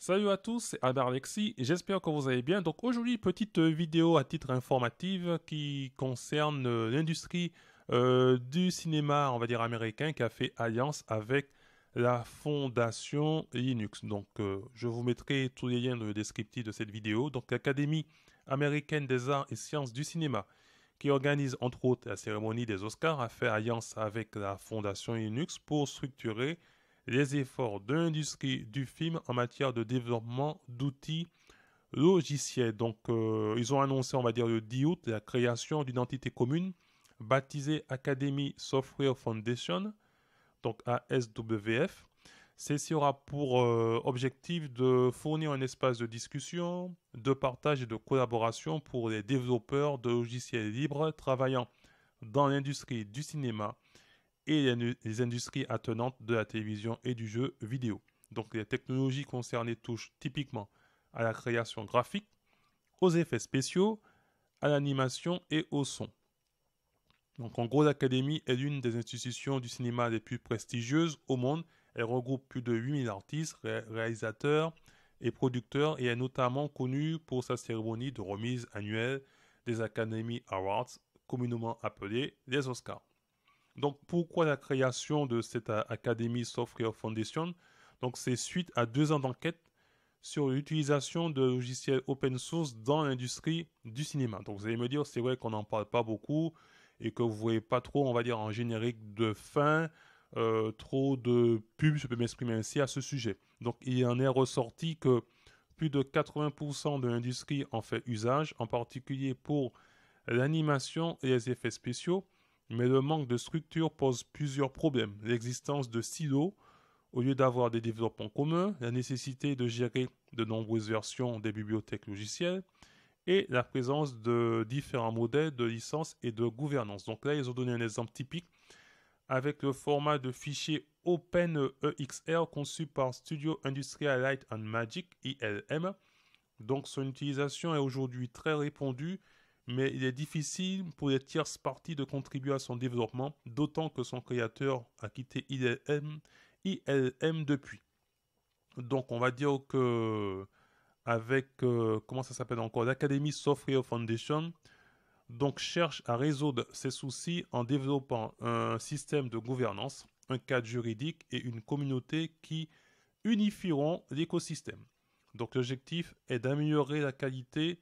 Salut à tous, c'est Albert Lexi. j'espère que vous allez bien. Donc aujourd'hui, petite vidéo à titre informatif qui concerne euh, l'industrie euh, du cinéma, on va dire américain, qui a fait alliance avec la fondation Linux. Donc euh, je vous mettrai tous les liens dans le descriptif de cette vidéo. Donc l'Académie américaine des arts et sciences du cinéma, qui organise entre autres la cérémonie des Oscars, a fait alliance avec la fondation Linux pour structurer les efforts de l'industrie du film en matière de développement d'outils logiciels. Donc, euh, ils ont annoncé, on va dire, le 10 août, la création d'une entité commune baptisée Academy Software Foundation, donc ASWF. Celle-ci aura pour euh, objectif de fournir un espace de discussion, de partage et de collaboration pour les développeurs de logiciels libres travaillant dans l'industrie du cinéma, et les industries attenantes de la télévision et du jeu vidéo. Donc les technologies concernées touchent typiquement à la création graphique, aux effets spéciaux, à l'animation et au son. Donc en gros, l'Académie est l'une des institutions du cinéma les plus prestigieuses au monde. Elle regroupe plus de 8000 artistes, réalisateurs et producteurs et est notamment connue pour sa cérémonie de remise annuelle des Academy Awards, communément appelée les Oscars. Donc pourquoi la création de cette Academy Software Foundation Donc c'est suite à deux ans d'enquête sur l'utilisation de logiciels open source dans l'industrie du cinéma. Donc vous allez me dire, c'est vrai qu'on n'en parle pas beaucoup et que vous voyez pas trop, on va dire, en générique de fin, euh, trop de pubs, je peux m'exprimer ainsi, à ce sujet. Donc il en est ressorti que plus de 80% de l'industrie en fait usage, en particulier pour l'animation et les effets spéciaux, mais le manque de structure pose plusieurs problèmes. L'existence de silos, au lieu d'avoir des développements communs, la nécessité de gérer de nombreuses versions des bibliothèques logicielles, et la présence de différents modèles de licence et de gouvernance. Donc là, ils ont donné un exemple typique avec le format de fichier OpenEXR conçu par Studio Industrial Light and Magic, ILM. Donc son utilisation est aujourd'hui très répandue mais il est difficile pour les tierces parties de contribuer à son développement, d'autant que son créateur a quitté ILM, ILM depuis. Donc on va dire que avec euh, comment ça s'appelle encore l'Academy Software Foundation, donc cherche à résoudre ses soucis en développant un système de gouvernance, un cadre juridique et une communauté qui unifieront l'écosystème. Donc l'objectif est d'améliorer la qualité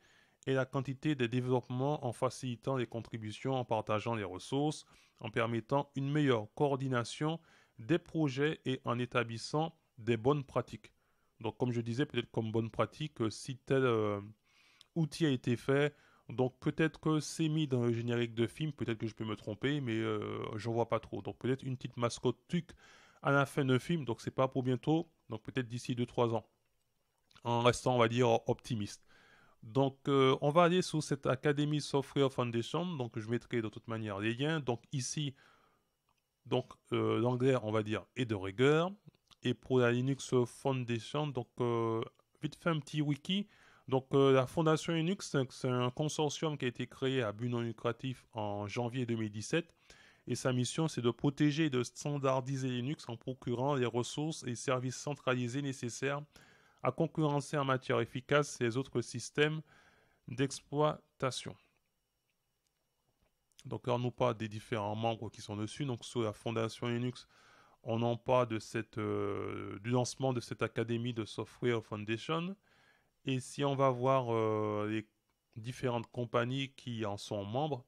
et la quantité des développements en facilitant les contributions, en partageant les ressources, en permettant une meilleure coordination des projets et en établissant des bonnes pratiques. Donc comme je disais, peut-être comme bonne pratique, euh, si tel euh, outil a été fait, donc peut-être que c'est mis dans le générique de film, peut-être que je peux me tromper, mais je euh, je vois pas trop. Donc peut-être une petite mascotte tuc à la fin d'un film, donc c'est pas pour bientôt, donc peut-être d'ici 2-3 ans. En restant, on va dire, optimiste. Donc, euh, on va aller sur cette Academy Software Foundation. Donc, je mettrai de toute manière les liens. Donc, ici, donc euh, l'anglais, on va dire, est de rigueur. Et pour la Linux Foundation, donc, euh, vite fait un petit wiki. Donc, la Fondation Linux, c'est un consortium qui a été créé à but non lucratif en janvier 2017. Et sa mission, c'est de protéger et de standardiser Linux en procurant les ressources et services centralisés nécessaires à concurrencer en matière efficace ces autres systèmes d'exploitation. Donc là, nous pas des différents membres qui sont dessus. Donc sous la Fondation Linux, on n'en pas de cette, euh, du lancement de cette Académie de Software Foundation. Et si on va voir euh, les différentes compagnies qui en sont membres,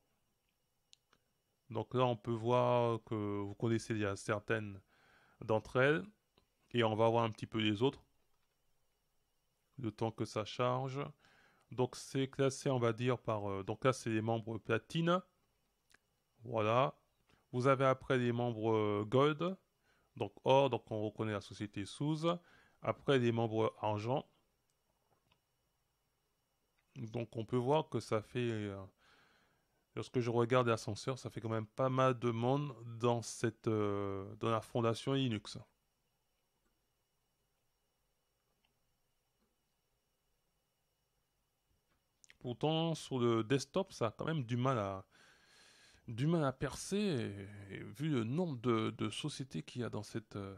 donc là, on peut voir que vous connaissez déjà certaines d'entre elles. Et on va voir un petit peu les autres le temps que ça charge. Donc c'est classé, on va dire, par... Euh, donc là, c'est les membres platine. Voilà. Vous avez après les membres euh, gold. Donc or, donc on reconnaît la société sous. Après les membres argent. Donc on peut voir que ça fait... Euh, lorsque je regarde l'ascenseur, ça fait quand même pas mal de monde dans, cette, dans la fondation Linux. Pourtant, sur le desktop, ça a quand même du mal à, du mal à percer, et, vu le nombre de, sociétés qu'il y a dans cette euh,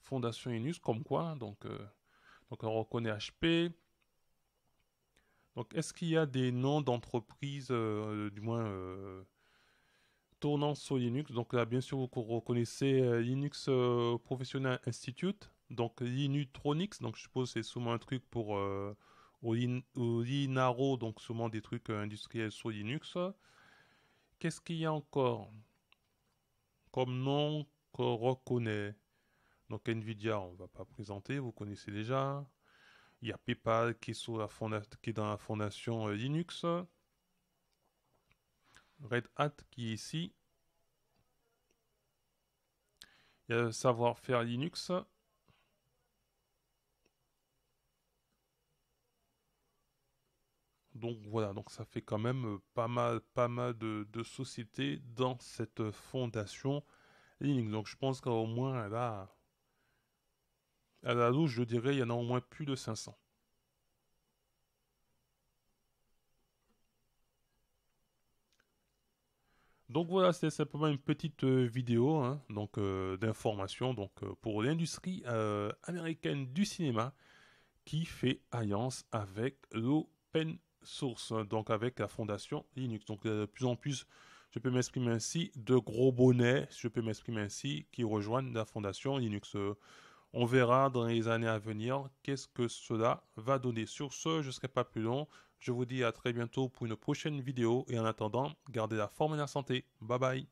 fondation Linux, comme quoi, hein, donc, euh, donc on reconnaît HP. Donc, est-ce qu'il y a des noms d'entreprises, euh, du moins, tournant sur Linux Donc là, bien sûr, vous reconnaissez Linux Professional Institute, donc Linutronics, donc je suppose c'est sûrement un truc pour Linaro, donc seulement des trucs euh, industriels sur Linux. Qu'est-ce qu'il y a encore comme nom qu'on reconnaît Donc Nvidia, on ne va pas présenter, vous connaissez déjà. Il y a PayPal qui qui est dans la fondation euh, Linux. Red Hat qui est ici. Il y a savoir-faire Linux. Donc voilà, donc ça fait quand même euh, pas mal, pas mal de, sociétés dans cette fondation Linux. Donc je pense qu'au moins là, à la louche, je dirais, il y en a au moins plus de 500. Donc voilà, c'était simplement une petite euh, vidéo hein, donc euh, d'information donc pour l'industrie américaine du cinéma qui fait alliance avec l'open source, hein, donc avec la fondation Linux. Donc euh, de plus en plus, je peux m'exprimer ainsi, de gros bonnets, je peux m'exprimer ainsi, qui rejoignent la fondation Linux. Euh, on verra dans les années à venir qu'est-ce que cela va donner. Sur ce, je ne serai pas plus long. Je vous dis à très bientôt pour une prochaine vidéo et en attendant, gardez la forme et la santé. Bye bye.